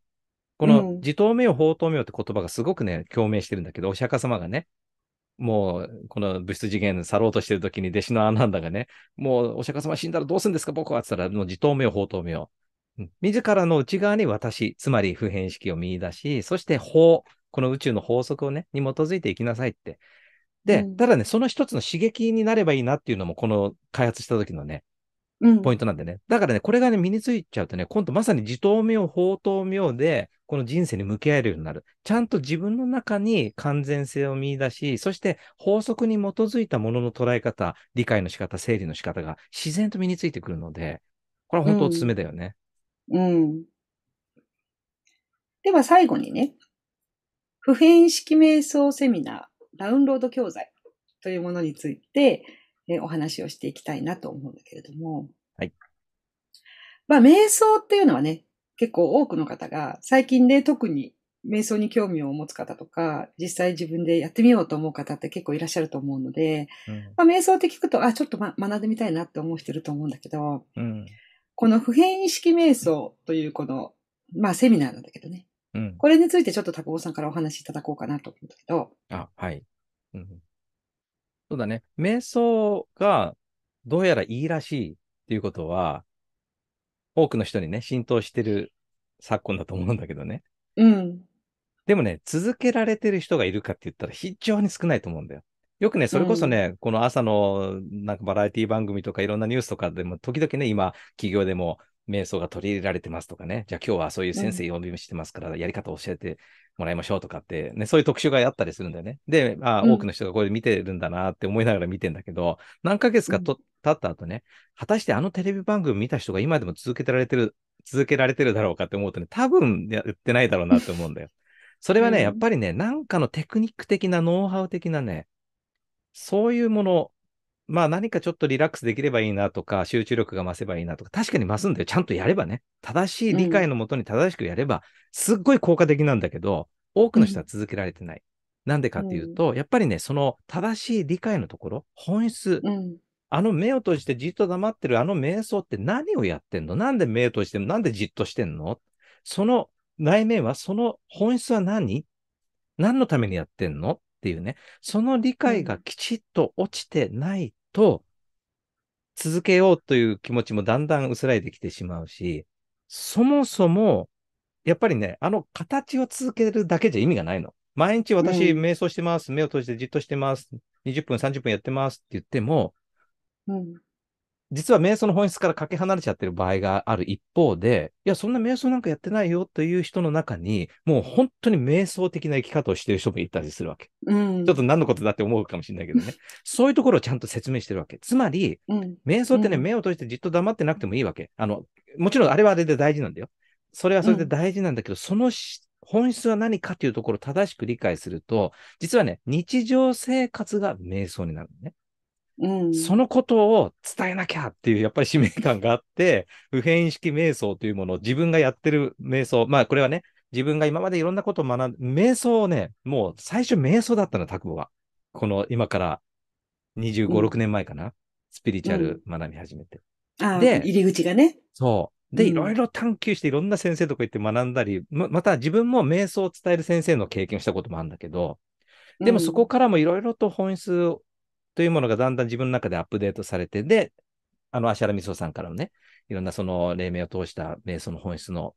この、自頭名誉、法頭名誉って言葉がすごくね、共鳴してるんだけど、お釈迦様がね、もう、この物質次元去ろうとしてる時に弟子のアナンダがね、もうお釈迦様死んだらどうするんですか僕はって言ったら、もう自頭名誉、法頭名誉。自らの内側に私、つまり普遍式を見出し、そして法、この宇宙の法則をね、に基づいていきなさいって。で、うん、ただね、その一つの刺激になればいいなっていうのも、この開発した時のね、ポイントなんでね。だからね、これがね、身についちゃうとね、今度まさに自頭妙、法頭妙で、この人生に向き合えるようになる。ちゃんと自分の中に完全性を見出し、そして法則に基づいたものの捉え方、理解の仕方、整理の仕方が自然と身についてくるので、これは本当おすすめだよね。うん。では最後にね、普遍式瞑想セミナー、ダウンロード教材というものについて、えお話をしていきたいなと思うんだけれども。はい。まあ、瞑想っていうのはね、結構多くの方が、最近で、ね、特に瞑想に興味を持つ方とか、実際自分でやってみようと思う方って結構いらっしゃると思うので、うん、まあ、瞑想って聞くと、あ、ちょっと、ま、学んでみたいなって思う人いると思うんだけど、うん、この普遍意識瞑想というこの、まあセミナーなんだけどね。うん、これについてちょっと高尾さんからお話しいただこうかなと思うんだけど。あ、はい。うん、そうだね。瞑想がどうやらいいらしいっていうことは、多くの人にね、浸透してる昨今だと思うんだけどね。うん。でもね、続けられてる人がいるかって言ったら非常に少ないと思うんだよ。よくね、それこそね、うん、この朝のなんかバラエティ番組とかいろんなニュースとかでも、時々ね、今、企業でも瞑想が取り入れられてますとかね、じゃあ今日はそういう先生呼びしてますから、やり方を教えてもらいましょうとかって、ね、そういう特集があったりするんだよね。で、あ多くの人がこれ見てるんだなって思いながら見てんだけど、うん、何ヶ月かと、経った後ね、果たしてあのテレビ番組見た人が今でも続けてられてる、続けられてるだろうかって思うとね、多分やってないだろうなって思うんだよ。それはね、やっぱりね、なんかのテクニック的なノウハウ的なね、そういうもの、まあ何かちょっとリラックスできればいいなとか、集中力が増せばいいなとか、確かに増すんだよ。ちゃんとやればね。正しい理解のもとに正しくやれば、うん、すっごい効果的なんだけど、多くの人は続けられてない。うん、なんでかっていうと、やっぱりね、その正しい理解のところ、本質、あの目を閉じてじっと黙ってるあの瞑想って何をやってんのなんで目を閉じてんのなんでじっとしてんのその内面は、その本質は何何のためにやってんのっていうね、その理解がきちっと落ちてないと、続けようという気持ちもだんだん薄らいできてしまうし、そもそも、やっぱりね、あの形を続けるだけじゃ意味がないの。毎日私、瞑想してます、目を閉じてじっとしてます、20分、30分やってますって言っても、うん、実は瞑想の本質からかけ離れちゃってる場合がある一方で、いや、そんな瞑想なんかやってないよという人の中に、もう本当に瞑想的な生き方をしてる人もいたりするわけ。うん、ちょっと何のことだって思うかもしれないけどね。そういうところをちゃんと説明してるわけ。つまり、うん、瞑想ってね、目を閉じてじっと黙ってなくてもいいわけ。あの、もちろんあれはあれで大事なんだよ。それはそれで大事なんだけど、うん、その本質は何かというところを正しく理解すると、実はね、日常生活が瞑想になるのね。そのことを伝えなきゃっていう、やっぱり使命感があって、普遍意識瞑想というものを自分がやってる瞑想、まあこれはね、自分が今までいろんなことを学んで、瞑想をね、もう最初瞑想だったの、拓保が。この今から25、うん、6年前かな。スピリチュアル学び始めて。うん、で、入り口がね。そう。で、いろいろ探求して、いろんな先生とか行って学んだり、ま、また自分も瞑想を伝える先生の経験をしたこともあるんだけど、でもそこからもいろいろと本質というものがだんだん自分の中でアップデートされて、で、あの、芦原美そさんからのね、いろんなその、黎明を通した瞑想の本質の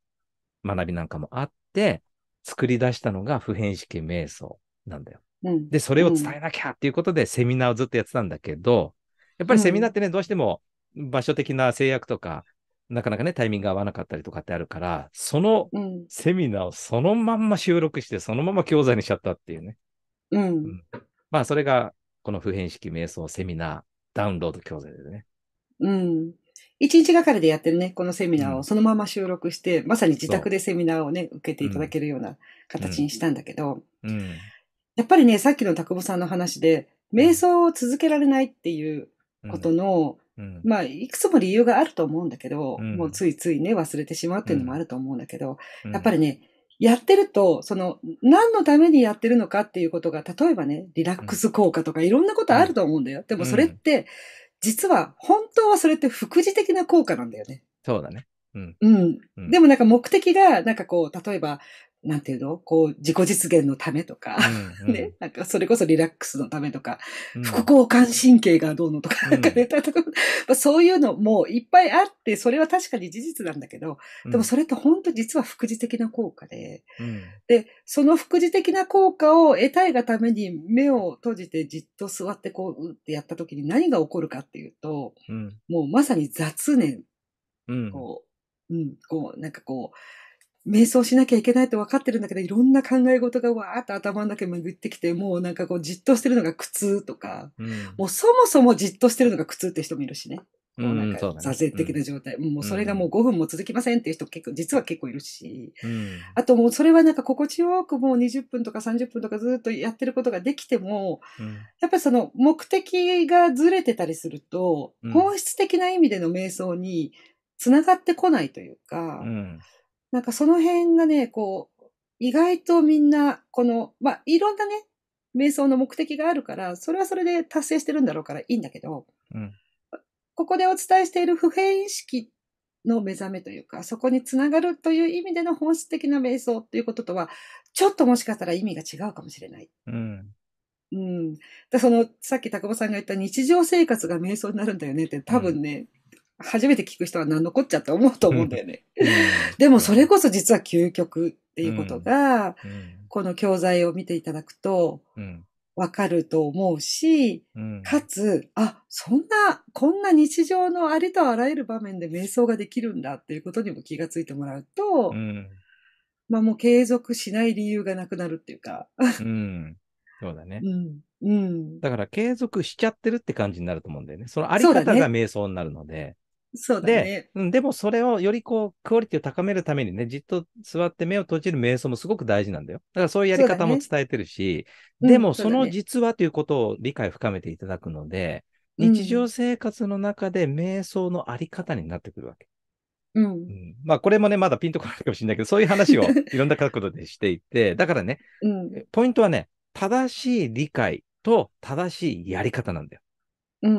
学びなんかもあって、作り出したのが普遍式瞑想なんだよ。うん、で、それを伝えなきゃっていうことで、セミナーをずっとやってたんだけど、やっぱりセミナーってね、どうしても場所的な制約とか、なかなかね、タイミングが合わなかったりとかってあるから、そのセミナーをそのまんま収録して、そのまま教材にしちゃったっていうね。うん。うん、まあ、それがこの普遍式瞑想セミナー、ダウンロード教材でね。うん。一日がかりでやってるね、このセミナーをそのまま収録して、うん、まさに自宅でセミナーをね、受けていただけるような形にしたんだけど、うん、うん、やっぱりね、さっきの田久保さんの話で、瞑想を続けられないっていうことの、うん、まあ、いくつも理由があると思うんだけど、もうついついね、忘れてしまうっていうのもあると思うんだけど、やっぱりね、やってると、その、何のためにやってるのかっていうことが、例えばね、リラックス効果とかいろんなことあると思うんだよ。うん、でもそれって、実は、本当はそれって副次的な効果なんだよね。そうだね。うん。うん。でもなんか目的が、なんかこう、例えば、なんていうのこう、自己実現のためとか、うんうん、ね、なんかそれこそリラックスのためとか、うん、副交感神経がどうのとか、なんかね、うん、そういうのもいっぱいあって、それは確かに事実なんだけど、でもそれって本当実は副次的な効果で、うん、で、その副次的な効果を得たいがために目を閉じてじっと座ってこう、うってやった時に何が起こるかっていうと、もうまさに雑念、うん、こう、うん、こう、なんかこう、瞑想しなきゃいけないって分かってるんだけど、いろんな考え事がわーっと頭の中に巡ってきて、もうなんかこうじっとしてるのが苦痛とか、うん、もうそもそもじっとしてるのが苦痛って人もいるしね。こうなんか座折的な状態、うん、もうそれがもう5分も続きませんっていう人結構、実は結構いるし、うん、あともうそれはなんか心地よくもう20分とか30分とかずっとやってることができても、うん、やっぱりその目的がずれてたりすると、本質的な意味での瞑想につながってこないというか、なんかその辺がね、こう、意外とみんな、この、まあ、いろんなね、瞑想の目的があるから、それはそれで達成してるんだろうからいいんだけど、うん、ここでお伝えしている普遍意識の目覚めというか、そこにつながるという意味での本質的な瞑想ということとは、ちょっともしかしたら意味が違うかもしれない。うん。うん。その、さっき高尾さんが言った日常生活が瞑想になるんだよねって、多分ね、うん初めて聞く人は何のこっちゃって思うと思うんだよね。でもそれこそ実は究極っていうことが、うん、この教材を見ていただくと、わかると思うし、かつ、あ、そんな、こんな日常のありとあらゆる場面で瞑想ができるんだっていうことにも気がついてもらうと、まあもう継続しない理由がなくなるっていうか。うん。そうだね。うん。うん。だから継続しちゃってるって感じになると思うんだよね。そのあり方が瞑想になるので。そうだね。で、でもそれをよりこう、クオリティを高めるためにね、じっと座って目を閉じる瞑想もすごく大事なんだよ。だからそういうやり方も伝えてるし、ね、でもその実はということを理解深めていただくので、うん、日常生活の中で瞑想のあり方になってくるわけ。うん、うん、まあこれもね、まだピンとこないかもしれないけど、そういう話を いろんな角度でしていて、だからね、うん、ポイントはね、正しい理解と正しいやり方なんだよ。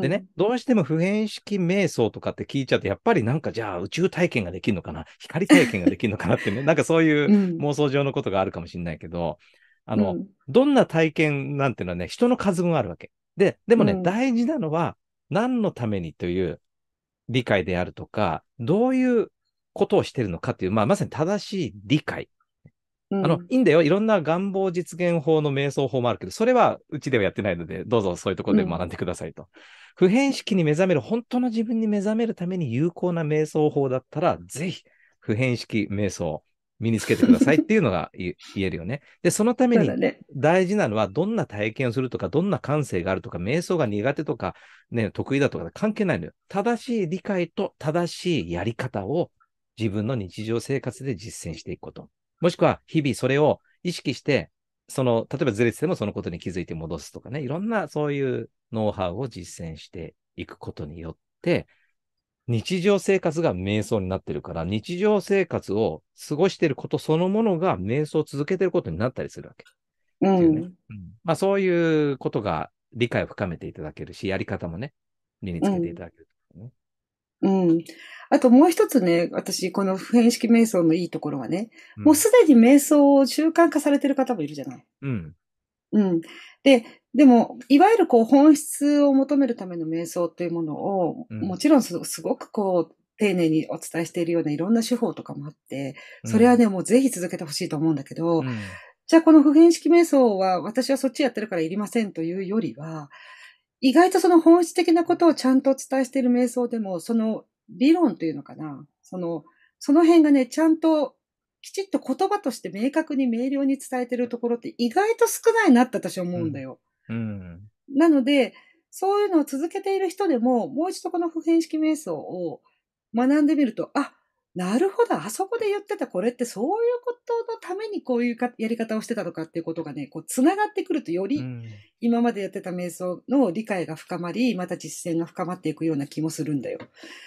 でね、どうしても普遍式瞑想とかって聞いちゃって、やっぱりなんかじゃあ宇宙体験ができるのかな、光体験ができるのかなってね、なんかそういう妄想上のことがあるかもしれないけど、あの、うん、どんな体験なんていうのはね、人の数分あるわけ。で、でもね、うん、大事なのは、何のためにという理解であるとか、どういうことをしてるのかっていう、まあ、まさに正しい理解あの、いいんだよ。いろんな願望実現法の瞑想法もあるけど、それはうちではやってないので、どうぞそういうところで学んでくださいと。普遍式に目覚める、本当の自分に目覚めるために有効な瞑想法だったら、ぜひ、普遍式瞑想、身につけてくださいっていうのが 言えるよね。で、そのために大事なのは、どんな体験をするとか、どんな感性があるとか、瞑想が苦手とか、ね、得意だとか関係ないのよ。正しい理解と正しいやり方を自分の日常生活で実践していくこと。もしくは日々それを意識して、その、例えばずれててもそのことに気づいて戻すとかね、いろんなそういうノウハウを実践していくことによって、日常生活が瞑想になってるから、日常生活を過ごしていることそのものが瞑想を続けてることになったりするわけ。そういうことが理解を深めていただけるし、やり方もね、身につけていただけるうん。あともう一つね、私、この普遍式瞑想のいいところはね、うん、もうすでに瞑想を習慣化されてる方もいるじゃない。うん。うん。で、でも、いわゆるこう本質を求めるための瞑想というものを、うん、もちろんすごくこう、丁寧にお伝えしているようないろんな手法とかもあって、それはね、うん、もうぜひ続けてほしいと思うんだけど、うん、じゃあこの普遍式瞑想は私はそっちやってるからいりませんというよりは、意外とその本質的なことをちゃんとお伝えしている瞑想でも、その理論というのかな、その、その辺がね、ちゃんときちっと言葉として明確に明瞭に伝えてるところって意外と少ないなって私は思うんだよ。うん、うん、なので、そういうのを続けている人でも、もう一度この普遍式瞑想を学んでみると、あ、なるほど、あそこで言ってたこれってそういうことのためにこういうやり方をしてたのかっていうことがね、こう繋がってくるとより今までやってた瞑想の理解が深まり、また実践が深まっていくような気もするんだよ。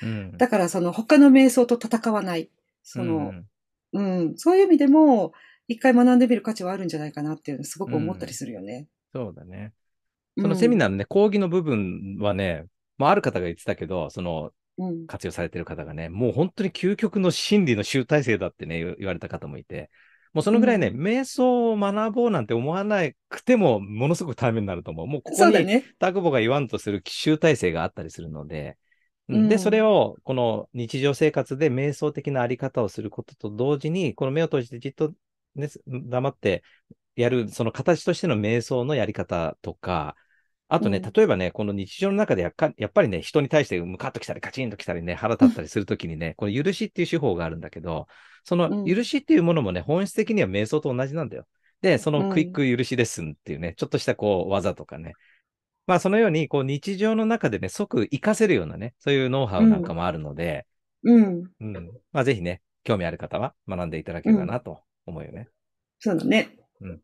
うん、だからその他の瞑想と戦わない、その、うん、うん、そういう意味でも一回学んでみる価値はあるんじゃないかなっていうのすごく思ったりするよね。うん、そうだね。そのセミナーのね、講義の部分はね、まあ、ある方が言ってたけど、その活用されてる方がね、うん、もう本当に究極の真理の集大成だってね、言われた方もいて、もうそのぐらいね、うん、瞑想を学ぼうなんて思わなくても、ものすごくためになると思う。もうここに、ね、タクボが言わんとする集大成があったりするので、で、それを、この日常生活で瞑想的なあり方をすることと同時に、この目を閉じてじっと、ね、黙ってやる、その形としての瞑想のやり方とか、あとね、例えばね、この日常の中でやっかやっぱりね、人に対してムカッときたり、カチンときたりね、腹立ったりするときにね、この許しっていう手法があるんだけど、その許しっていうものもね、本質的には瞑想と同じなんだよ。で、そのクイック許しレッスンっていうね、ちょっとしたこう技とかね。まあそのように、こう日常の中でね、即活かせるようなね、そういうノウハウなんかもあるので、うん。うん、まあぜひね、興味ある方は学んでいただければなと思うよね。そうだね。うん。